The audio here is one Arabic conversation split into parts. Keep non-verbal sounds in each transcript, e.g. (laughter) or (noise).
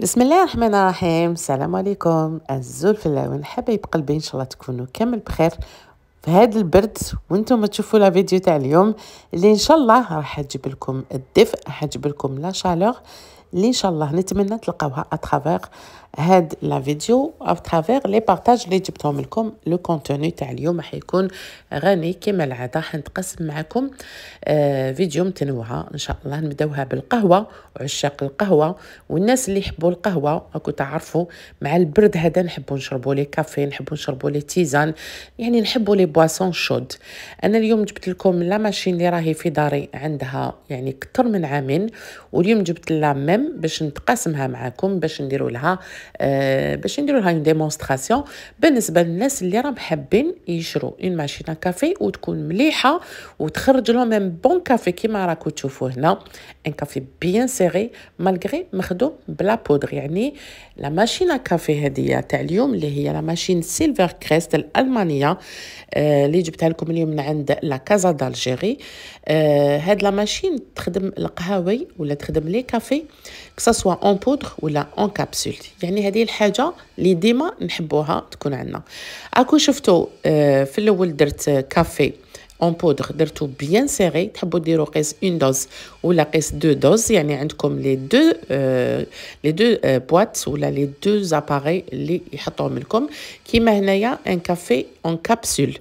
بسم الله الرحمن الرحيم السلام عليكم الزول في اللون حبايب قلبي ان شاء الله تكونوا كامل بخير في هذا البرد وانتم تشوفوا لا فيديو تاع اليوم اللي ان شاء الله راح تجيب لكم الدفء راح تجيب لكم لا شالور اللي ان شاء الله نتمنى تلقاوها اترافير هاد لا فيديو او ترافير لي بارطاج لي جبتهم لكم لو كونتوني تاع اليوم راح يكون غني كما العاده حنتقسم معكم آه، فيديو متنوعه ان شاء الله نبداوها بالقهوه عشاق القهوه والناس اللي يحبوا القهوه راكو تعرفوا مع البرد هذا نحبوا نشربوا لي كافي نحبوا نشربوا لي تيزان يعني نحبوا لي بواسون شود انا اليوم جبت لكم لا ماشين اللي راهي في داري عندها يعني كتر من عامين واليوم جبت لا ميم باش نتقاسمها معكم باش نديروا لها آه، باش نديرو هاي ديمونستراسيون بالنسبه للناس اللي راهم حابين يشرو اون ماشينه كافي وتكون مليحه وتخرج لهم ميم بون كافي كيما راكو تشوفوا هنا ان كافي بيان سيري مالغري مخدوم بلا بودر يعني لا ماشينه كافي هديه تاع اليوم اللي هي لا ماشين سيلفر كريست الالمانيه آه، اللي جبتها لكم اليوم من عند لا كازا دالجيري هاد لا ماشين تخدم القهاوي ولا تخدم لي كافي كسا سوا اون بودر ولا اون كابسول يعني يعني هذه الحاجه اللي ديما نحبوها تكون عندنا اكو شفتوا آه، في الاول درت كافي اون بودغ درتو بيان سيغي تحبوا ديروا قيس اون دوز ولا قيس دو دوز يعني عندكم لي دو لي دو بواط ولا لي دو زاباري اللي يحطوهم لكم كيما هنايا ان كافي اون كابسول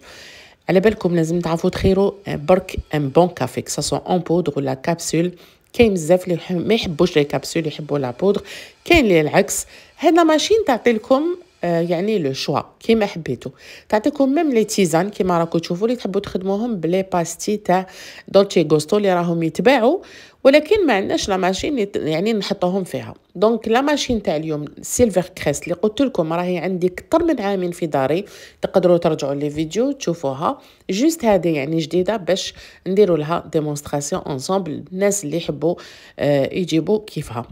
على بالكم لازم تعرفوا تخيروا آه، برك ان بون كافي كساسو اون بودغ ولا كابسول كاين بزاف اللي ما يحبوش لي كابسول يحبوا لا بودغ كاين اللي العكس هنا ماشين تعطيلكم آه، يعني لو شوا كيما حبيتو تعطيكم ميم لي تيزان كيما راكو تشوفوا اللي تحبوا تخدموهم بلي باستي تاع دولتشي غوستو اللي راهم يتباعوا ولكن ما عندناش لا ماشين يعني نحطوهم فيها دونك لا ماشين تاع اليوم سيلفر كريس اللي قلت لكم راهي عندي اكثر من عامين في داري تقدروا ترجعوا لي فيديو تشوفوها جوست هذه يعني جديده باش نديروا لها ديمونستراسيون انصامبل الناس اللي يحبوا آه، يجيبوا كيفها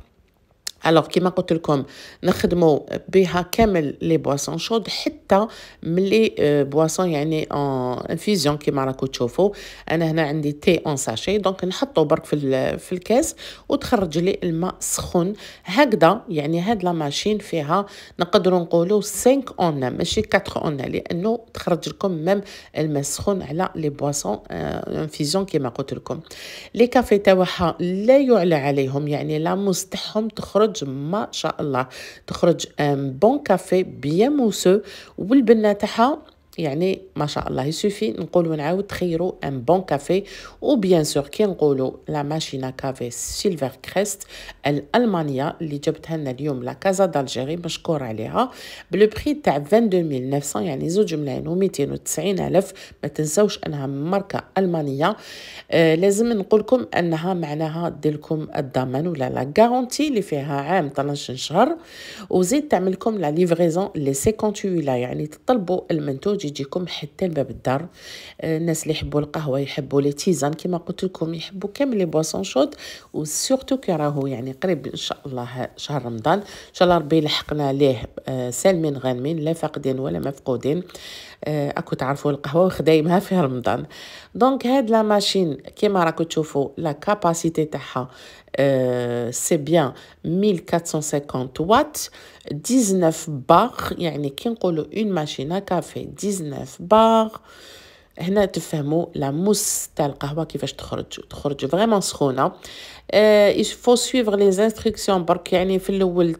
الوغ كيما قلت لكم نخدمو بها كامل لي بواسون شود حتى ملي بواسون يعني اون انفيزيون كيما راكو تشوفو انا هنا عندي تي اون ساشي دونك نحطو برك في في الكاس وتخرج لي الماء سخون هكذا يعني هاد لا ماشين فيها نقدروا نقولوا 5 اون ماشي 4 اون لانه تخرج لكم ميم الماء سخون على لي بواسون انفيزيون كيما قلت لكم لي كافي تاعها لا يعلى عليهم يعني لا مستحهم تخرج تخرج ما شاء الله تخرج بون كافي بيان موسو والبنه تاعها يعني ما شاء الله يسوفي نقول ونعاود تخيروا ان بون كافي و بيان سور كي نقولوا لا ماشينا كافي سيلفر كريست الالمانيه اللي جبتها لنا اليوم لا كازا دالجيري مشكور عليها بلو بري تاع 22900 يعني زوج ملايين و 290 الف ما تنساوش انها ماركه المانيه آه لازم نقولكم انها معناها ديلكم الضمان ولا لا غارونتي اللي فيها عام 12 شهر وزيد تعملكم لا ليفريزون لي 58 لا يعني تطلبوا المنتوج الزوج يجيكم حتى لباب الدار آه، الناس اللي يحبوا القهوه يحبوا لي تيزان كما قلت لكم يحبوا كامل لي بواسون شود وسورتو كي راهو يعني قريب ان شاء الله شهر رمضان ان شاء الله ربي يلحقنا ليه آه، سالمين غانمين لا فاقدين ولا مفقودين آه، اكو تعرفوا القهوه وخدايمها في رمضان دونك هاد لا ماشين كيما راكو تشوفوا لا كاباسيتي تاعها سي بيان 1450 وات 19 bar يعني كي نقولوا اون ماشينا كافي 19 بار هنا تفهموا لا موس تاع القهوه كيفاش تخرج تخرج فريمون سخونه il faut suivre les instructions برك يعني في الاول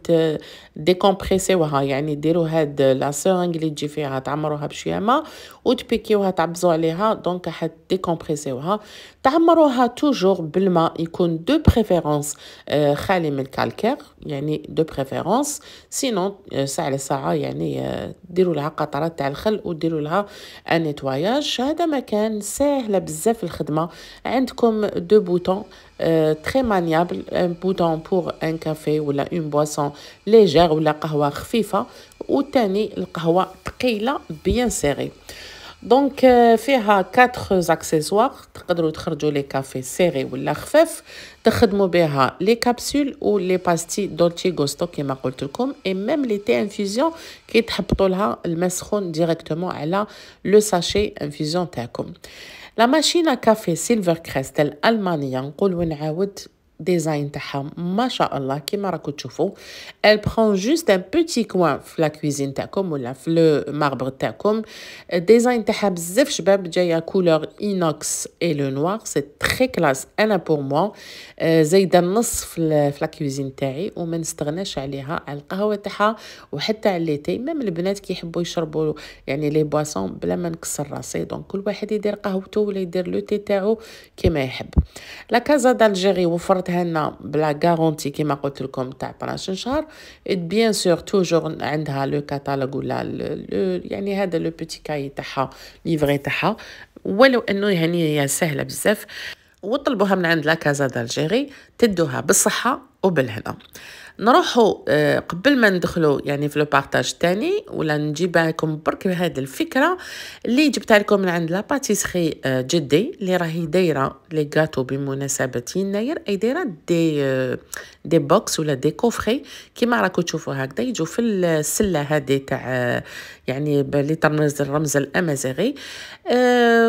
ديكومبريسيوها يعني ديروا هاد لا سيرنج اللي تجي فيها تعمروها بشويه ما وتبيكيوها تعبزوا عليها دونك حد ديكومبريسيوها تعمروها توجور بالماء يكون دو بريفيرونس آه، خالي من الكالكير يعني دو بريفيرونس سينون آه، ساعه لساعه يعني آه، ديروا لها قطرات تاع الخل وديروا لها ان نيتواياج هذا مكان ساهله بزاف الخدمه عندكم دو بوتون Euh, très maniable, un bouton pour un café ou une boisson légère ou la kahwa khfifa ou tani le kahwa tkila bien serré. Donc, euh, il a quatre accessoires. Vous pouvez les cafés serrés ou la khfif. Vous les capsules ou les pastilles dolce gusto qui et même les thé infusion qui t'apportent le directement à le sachet infusion لا ماشينا كافي سيلفر كريست الألمانية نقول ونعاود ديزاين تاعها ما شاء الله كيما راكو تشوفوا ال بخون جوست ان بوتي كوان في لا كويزين تاعكم ولا في لو ماربر تاعكم ديزاين تاعها بزاف شباب جايه كولور اينوكس اي لو نوار سي تري كلاس انا بور موا زايده النص في لا كويزين تاعي وما نستغناش عليها على القهوه تاعها وحتى على ليتي ميم البنات كيحبوا يشربوا يعني لي بواسون بلا ما نكسر راسي دونك كل واحد يدير قهوته ولا يدير لو تي تاعو كيما يحب لا كازا دالجيري وفرت عطاتها لنا بلا غارونتي كيما قلت لكم تاع 12 شهر بيان سور توجور عندها لو كاتالوج ولا يعني هذا لو بوتي كاي تاعها ليفري تاعها ولو انه يعني هي سهله بزاف وطلبوها من عند لا كازا دالجيري تدوها بالصحه وبالهنا نروحوا آه، قبل ما ندخلوا يعني في لو بارطاج الثاني ولا نجيب لكم برك هذه الفكره اللي جبتها لكم من عند لاباتيسري آه، جدي اللي راهي دايره لي غاتو بمناسبه يناير اي دايره دي آه، دي بوكس ولا دي كوفري كيما راكم تشوفوا هكذا يجوا في السله هذه تاع يعني اللي ترمز الرمز الامازيغي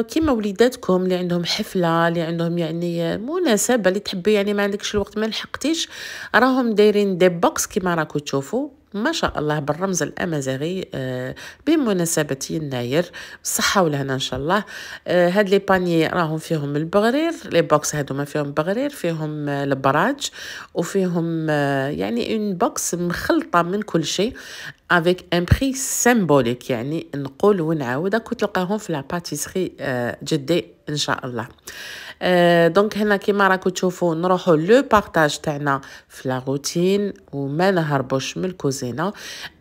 كيما وليداتكم اللي عندهم حفله اللي عندهم يعني مناسبه اللي تحبي يعني ما عندكش الوقت ما لحقتيش راهم دايرين دي بوكس كيما راكو تشوفوا ما شاء الله بالرمز الامازيغي آه، بمناسبه يناير بالصحه والهنا ان شاء الله آه، هاد لي باني راهم فيهم البغرير لي بوكس هادوما فيهم بغرير فيهم آه، البراج وفيهم يعني اون بوكس مخلطه من كل شيء افيك ان بري سيمبوليك يعني نقول ونعاود كنت تلقاهم في لا باتيسري جدي ان شاء الله آه، دونك هنا كيما راكو تشوفوا نروحوا لو بارطاج تاعنا في لا روتين وما نهربوش من الكوزينه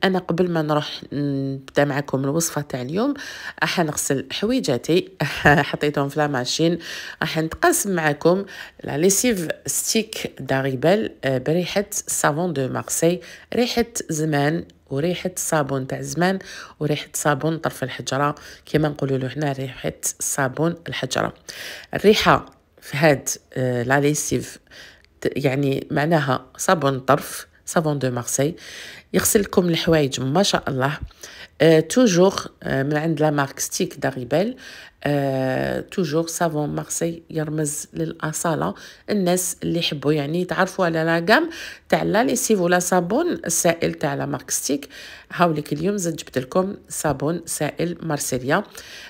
انا قبل ما نروح نبدا معكم الوصفه تاع اليوم راح نغسل حويجاتي (laughs) حطيتهم في لا ماشين راح نتقاسم معكم لا ليسيف ستيك داريبل بريحه صابون دو مارسي ريحه زمان وريحه الصابون تاع زمان وريحه صابون طرف الحجره كما نقولوا له هنا ريحه صابون الحجره الريحه في هاد آه، لاليسيف يعني معناها صابون طرف صابون دو مارسي يغسلكم الحوايج ما شاء الله توجور euh, euh, من عند لا مارك ستيك داريبيل توجور سافون مارسي يرمز للاصاله الناس اللي يحبوا يعني يتعرفوا على لا كام تاع لا ليسيف ولا صابون السائل تاع لا مارك ستيك هاوليك اليوم زدت جبت لكم صابون سائل مارسيليا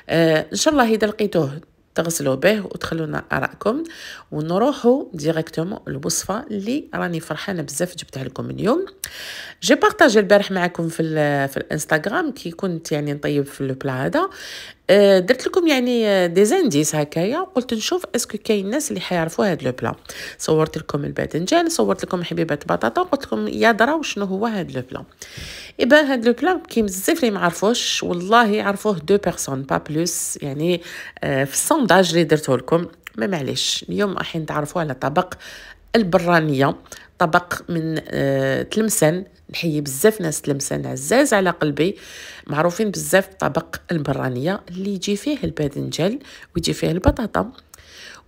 آه، ان شاء الله اذا لقيتوه تغسلوا به وتخلونا ارائكم ونروحوا ديريكتومون الوصفه اللي راني فرحانه بزاف جبتها لكم اليوم جي بارطاجي البارح معكم في في الانستغرام كي كنت يعني نطيب في البلا هذا آه، درت لكم يعني دي آه، هكايا قلت نشوف اسكو كاين ناس اللي حيعرفوا هاد لو بلا صورت لكم الباذنجان صورت لكم حبيبات بطاطا قلت لكم يا دراو شنو هو هاد لو بلا ايبا هاد لو بلا كاين بزاف اللي ما عرفوش والله يعرفوه دو بيرسون با بلوس يعني آه، في السونداج اللي درته لكم ما معليش اليوم راح نتعرفوا على طبق البرانيه طبق من آه، تلمسان نحيي بزاف ناس تلمسان عزاز على قلبي معروفين بزاف طبق البرانيه اللي يجي فيه الباذنجان ويجي فيه البطاطا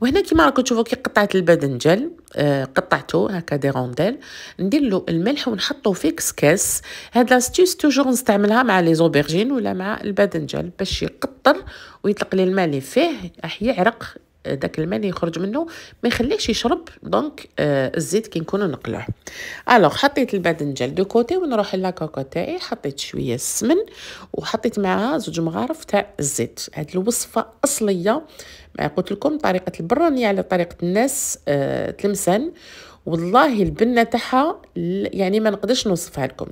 وهنا كيما راكم تشوفوا كي قطعت الباذنجان آه، قطعته هكا دي رونديل ندير له الملح ونحطه في كسكاس هاد لاستيس توجور نستعملها مع لي زوبرجين ولا مع الباذنجان باش يقطر ويطلق لي الماء اللي فيه راح يعرق داك الماء اللي يخرج منه ما يخليهش يشرب دونك آه، الزيت كي نكونوا نقلعه الوغ حطيت الباذنجان دو كوتي ونروح لاكاكا تاعي حطيت شويه السمن وحطيت معها زوج مغارف تاع الزيت هاد الوصفه اصليه ما قلت لكم طريقه البرانيه على طريقه الناس أه تلمسان والله البنه تاعها يعني ما نقدرش نوصفها لكم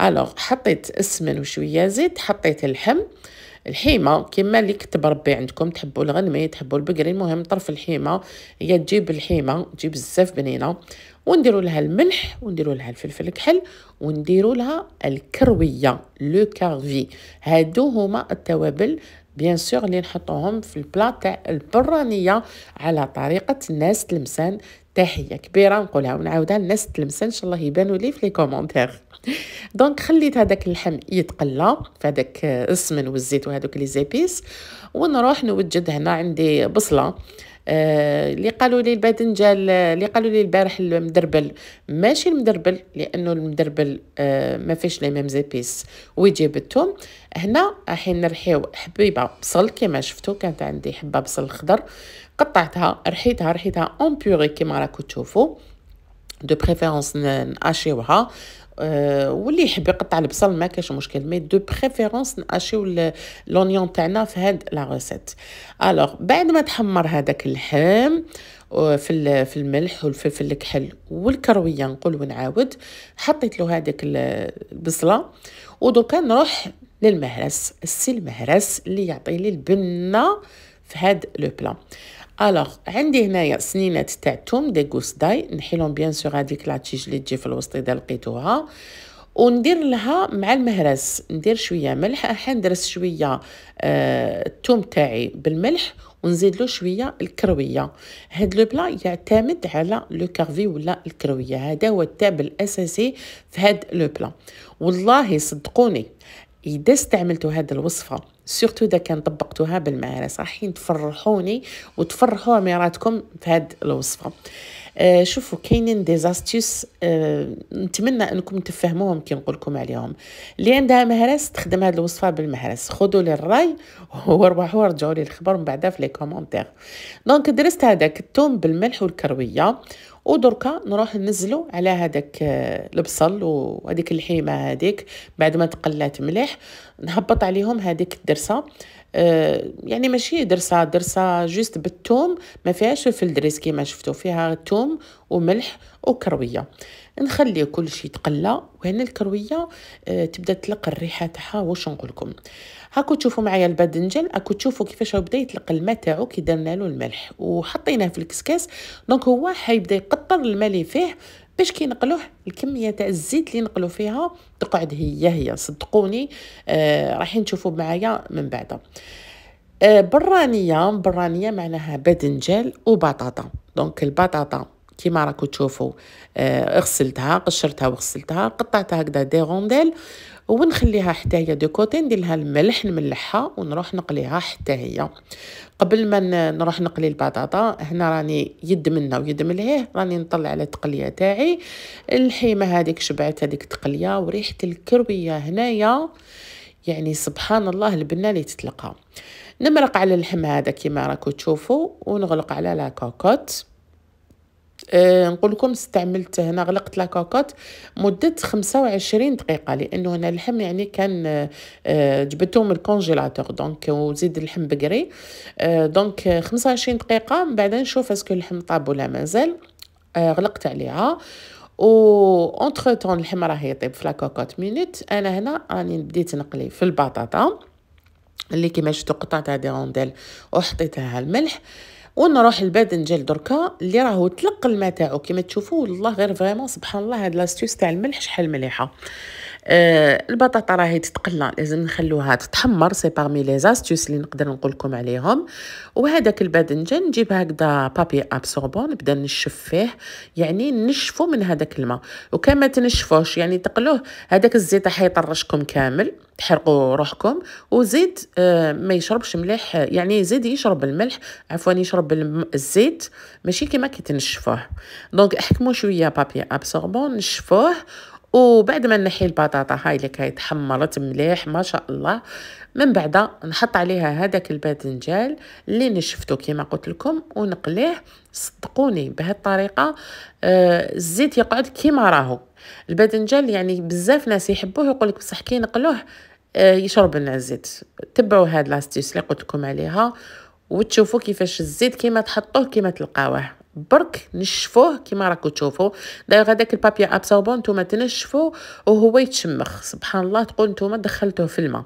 الوغ حطيت السمن وشويه زيت حطيت اللحم آه الحيمه كما اللي كتب ربي عندكم تحبوا الغنمي تحبوا البقري المهم طرف الحيمه هي تجيب الحيمه تجيب بزاف بنينه ونديروا لها الملح ونديروا لها الفلفل الكحل ونديروا لها الكرويه لو كارفي هادو هما التوابل بيان سور اللي نحطوهم في البلا تاع البرانيه على طريقه ناس تلمسان تحيه كبيره نقولها ونعاودها الناس تلمسان ان شاء الله يبانوا لي في لي كومونتير دونك خليت هذاك اللحم يتقلى في هذاك السمن والزيت وهذوك لي زيبيس ونروح نوجد هنا عندي بصله آه، اللي قالوا لي الباذنجان اللي قالوا لي البارح المدربل ماشي المدربل لانه المدربل آه، ما فيش لي ميم زيبيس ويجيب الثوم هنا رايحين نرحيو حبيبه بصل كما شفتوا كانت عندي حبه بصل خضر قطعتها رحيتها رحيتها اون بيوري كما راكم تشوفوا دو بريفيرونس ناشيوها Euh, واللي يحب يقطع البصل ما كاش مشكل مي دو بريفيرونس ناشيو لونيون تاعنا في هاد لا ريسيت الوغ بعد ما تحمر هذاك اللحم آه، في في الملح والفلفل الكحل والكرويه نقول ونعاود حطيت له هذاك البصله ودوكا نروح للمهرس السي المهرس اللي يعطي لي البنه في هاد لو بلان الوغ عندي هنايا سنينات تاع الثوم دي غوس داي نحيلهم بيان سور هذيك لاتشيج اللي تجي في الوسط اذا لقيتوها وندير لها مع المهرس ندير شويه ملح درس شويه الثوم آه تاعي بالملح ونزيد له شويه الكرويه هاد لو بلا يعتمد على لو كارفي ولا الكرويه هذا هو التاب الاساسي في هاد لو بلا والله صدقوني إذا استعملتوا هذه الوصفة سورتو إذا كان طبقتوها بالمعارس راح تفرحوني وتفرحوا أميراتكم في هذه الوصفة آه، شوفوا كاينين دي زاستيس آه، نتمنى انكم تفهموهم كي نقول لكم عليهم اللي عندها مهرس تخدم هذه الوصفه بالمهرس خذوا لي الراي (laughs) وربحوا رجعوا لي الخبر من بعدها في لي كومونتير دونك درست هذاك الثوم بالملح والكرويه ودركا نروح ننزلو على هذاك آه، البصل وهذيك الحيمه هذيك بعد ما تقلات مليح نهبط عليهم هذيك الدرسه آه، يعني ماشي درسة درسة جوست بالثوم ما فيهاش الدريس كيما شفتو فيها ثوم وملح وكروية نخلي كل شيء تقلى وهنا الكروية آه، تبدا تلقى الريحة تاعها واش نقولكم هاكو تشوفوا معايا الباذنجان هاكو تشوفوا كيفاش بدا يتلقى الماء تاعو كي درنا له الملح وحطيناه في الكسكاس دونك هو حيبدا يقطر الماء اللي فيه باش كي نقلوه الكميه تاع الزيت اللي نقلو فيها تقعد هي هي صدقوني آه رايحين نشوفوا معايا من بعد آه برانيه برانيه معناها باذنجان وبطاطا دونك البطاطا كيما راكو تشوفوا آه غسلتها قشرتها وغسلتها قطعتها هكذا دي رونديل ونخليها حتى هي دو كوتي نديرلها الملح نملحها ونروح نقليها حتى هي قبل ما نروح نقلي البطاطا هنا راني يد منا ويد ملهيه راني نطلع على التقليه تاعي الحيمه هذيك شبعت هذيك التقليه وريحه الكرويه هنايا يعني سبحان الله البنه اللي تتلقى نمرق على اللحم هذا كيما راكو تشوفوا ونغلق على لا كوكوت آه، نقول لكم استعملت هنا غلقت لاكوكوت مده 25 دقيقه لانه هنا اللحم يعني كان آه، آه، جبته من الكونجيلاتور دونك وزيد اللحم بقري دونك 25 دقيقه من بعد نشوف اسكو اللحم طاب ولا مازال أه غلقت عليها و اونتر طون اللحم راه يطيب في لاكوكوت مينوت انا هنا راني بديت نقلي في البطاطا اللي كيما شفتوا قطعتها دي رونديل وحطيتها الملح ونروح لبدن جيل دركا اللي راهو تلق الماء تاعو كيما تشوفوا والله غير فريمون سبحان الله هاد لاستيوس تاع الملح شحال مليحه آه، البطاطا راهي تتقلى لازم نخلوها تتحمر سي باغمي لي زاستيوس اللي نقدر نقول لكم عليهم وهذاك الباذنجان نجيب هكذا بابي ابسوربون نبدا نشف فيه يعني نشفو من هذاك الماء وكما تنشفوش يعني تقلوه هذاك الزيت راح يطرشكم كامل تحرقوا روحكم وزيد آه، ما يشربش مليح يعني زيد يشرب الملح عفوا يشرب الزيت ماشي كيما كي تنشفوه دونك احكموا شويه بابي ابسوربون نشفوه وبعد ما نحي البطاطا هاي اللي كاي تحمرت مليح ما شاء الله من بعد نحط عليها هذاك الباذنجان اللي نشفتو كيما قلت لكم ونقليه صدقوني بهالطريقه آه الزيت يقعد كيما راهو الباذنجان يعني بزاف ناس يحبوه يقول لك بصح كي نقلوه آه يشرب لنا الزيت تبعوا هاد لاستيس اللي قلت لكم عليها وتشوفوا كيفاش الزيت كيما تحطوه كيما تلقاوه برك نشفوه كيما راكو تشوفوا دايوغ هذاك البابي ابسوربون نتوما تنشفوه وهو يتشمخ سبحان الله تقول نتوما دخلتوه في الماء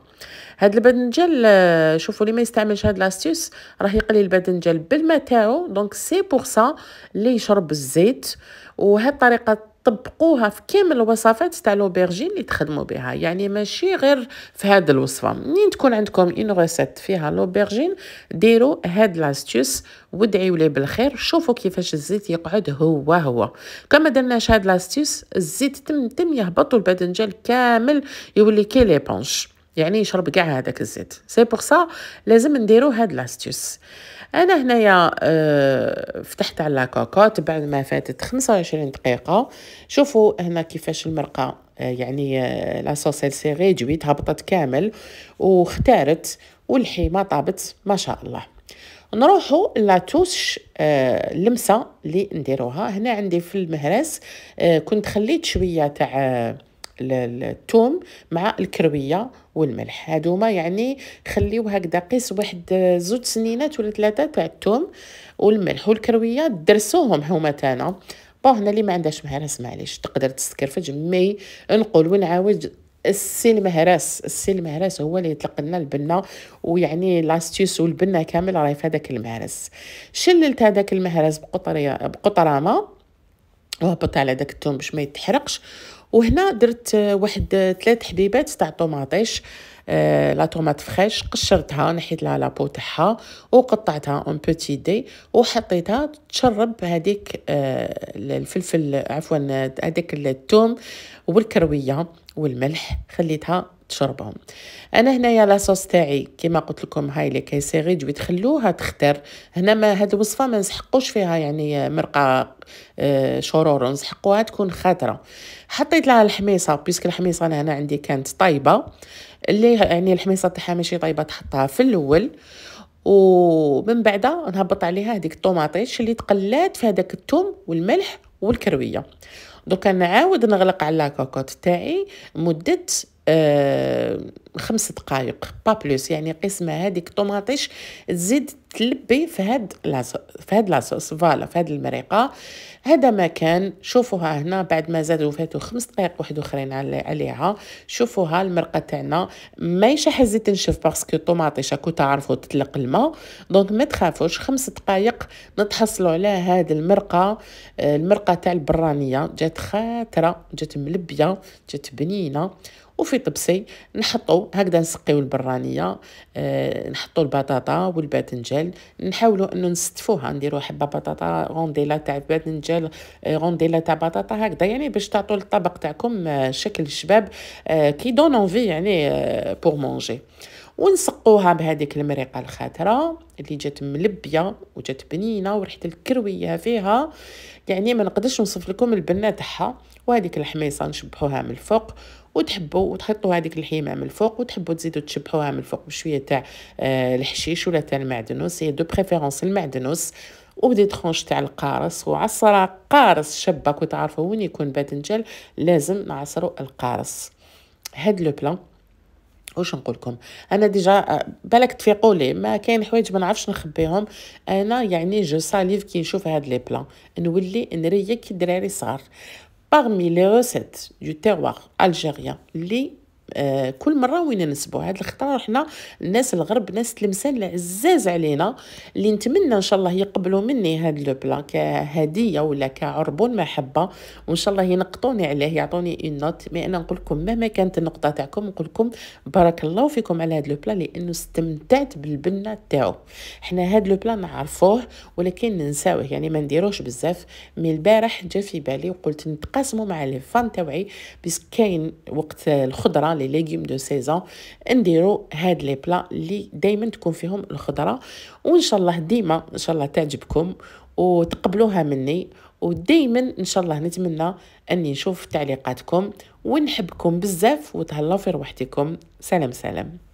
هاد الباذنجان آه، شوفوا اللي ما يستعملش هاد لاستيوس راه يقلي الباذنجان بالماء تاعو دونك سي بور سا اللي يشرب الزيت وهاد الطريقه طبقوها في كامل الوصفات تاع لوبرجين اللي تخدموا بها يعني ماشي غير في هذه الوصفه منين تكون عندكم اون ريسيت فيها لوبرجين ديروا هاد لاستيوس وادعيوا ليه بالخير شوفوا كيفاش الزيت يقعد هو هو كما درناش هاد لاستيوس الزيت تم تم يهبط والبدنجان كامل يولي كي لي بونش يعني يشرب كاع هذاك الزيت سي بوغ سا لازم نديرو هاد لاستيوس انا هنايا أه فتحت على لاكوكوت بعد ما فاتت 25 دقيقه شوفوا هنا كيفاش المرقه آه، يعني لا صوص سي ريدويت هبطت كامل واختارت والحيمه طابت ما شاء الله نروحو لاتوش توش اللمسه آه، اللي نديروها هنا عندي في المهرس آه كنت خليت شويه تاع آه، الثوم مع الكرويه والملح هادوما يعني خليوه هكذا قيس واحد زوج سنينات ولا ثلاثه تاع الثوم والملح والكرويه درسوهم هما تانا بون هنا اللي ما عندهاش مهراس معليش تقدر تستكرفج مي نقول ونعاود السي المهراس السي المهراس هو اللي يطلق لنا البنه ويعني لاستيوس والبنه كامل راهي في هذاك المهرس شللت هذاك المهرس بقطريه بقطرامه وهبط على داك الثوم باش ما يتحرقش وهنا درت واحد ثلاث حبيبات تاع طوماطيش آه، لا طوماط فريش قشرتها نحيت لها لابو تاعها وقطعتها اون بوتي دي وحطيتها تشرب هذيك آه، الفلفل عفوا هذاك الثوم والكرويه والملح خليتها تشربهم انا هنايا لاصوص تاعي كيما قلت لكم هاي اللي كيسيريج تخلوها تختر هنا ما هاد الوصفه ما نسحقوش فيها يعني مرقه آه، شرور نسحقوها تكون خاطره حطيت لها الحميصه بيسك الحميصه انا هنا عندي كانت طايبه اللي يعني الحميصه تاعها ماشي طايبه تحطها في الاول ومن بعد نهبط عليها هذيك الطوماطيش اللي تقلات في هذاك الثوم والملح والكرويه دوكا نعاود نغلق على لاكوكوت تاعي مده آه، خمس دقائق با بلوس يعني قسمه هذيك طوماطيش تزيد تلبي في هاد لاصوص في هاد لاصوص فوالا في هاد المريقه هذا ما كان شوفوها هنا بعد ما زادوا فاتوا خمس دقائق واحد اخرين عليها شوفوها المرقه تاعنا ماشي حزي تنشف باسكو الطوماطيش راكو تعرفوا تطلق الماء دونك ما تخافوش خمس دقائق نتحصلوا على هاد المرقه آه، المرقه تاع البرانيه جات خاطره جات ملبيه جات بنينه وفي طبسي نحطو هكذا نسقيو البرانيه آه نحطو البطاطا والباذنجان نحاولو انه نستفوها نديرو حبه بطاطا غونديلا تاع باذنجان آه، غونديلا تاع بطاطا هكذا يعني باش تعطوا الطبق تاعكم آه، شكل شباب آه كي دون اونفي يعني آه بور مونجي ونسقوها بهذيك المريقه الخاتره اللي جات ملبيه وجات بنينه وريحه الكرويه فيها يعني ما نقدرش نوصف لكم البنه تاعها وهذيك الحميصه نشبحوها من الفوق وتحبوا وتحطوا هذيك الحيمه من الفوق وتحبوا تزيدوا تشبحوها من الفوق بشويه تاع آه الحشيش ولا تاع المعدنوس هي دو بريفيرونس المعدنوس وبدي تخونش تاع القارص وعصر قارص شبك وتعرفوا وين يكون باذنجان لازم نعصروا القارص هاد لو بلان واش نقول لكم انا ديجا آه، بالك تفيقوا لي ما كاين حوايج ما نعرفش نخبيهم انا يعني جو ساليف كي نشوف هاد لي بلان نولي نريك دراري صغار parmi les recettes du terroir algérien, les آه، كل مره وين نسبوا هاد الخطره حنا الناس الغرب ناس تلمسان العزاز علينا اللي نتمنى ان شاء الله يقبلوا مني هاد لو بلا كهديه ولا كعربون محبه وان شاء الله ينقطوني عليه يعطوني اون نوت مي انا نقول لكم مهما كانت النقطه تاعكم نقول لكم بارك الله فيكم على هاد لو بلا لانه استمتعت بالبنه تاعو حنا هاد لو بلا نعرفوه ولكن ننساوه يعني ما نديروش بزاف مي البارح جا في بالي وقلت نتقاسمو مع لي فان تاوعي بس كاين وقت الخضره لي ليغيوم دو سيزون نديرو هاد لي بلا لي دائما تكون فيهم الخضره وان شاء الله ديما ان شاء الله تعجبكم وتقبلوها مني ودائما ان شاء الله نتمنى اني نشوف تعليقاتكم ونحبكم بزاف وتهلاو في روحتكم سلام سلام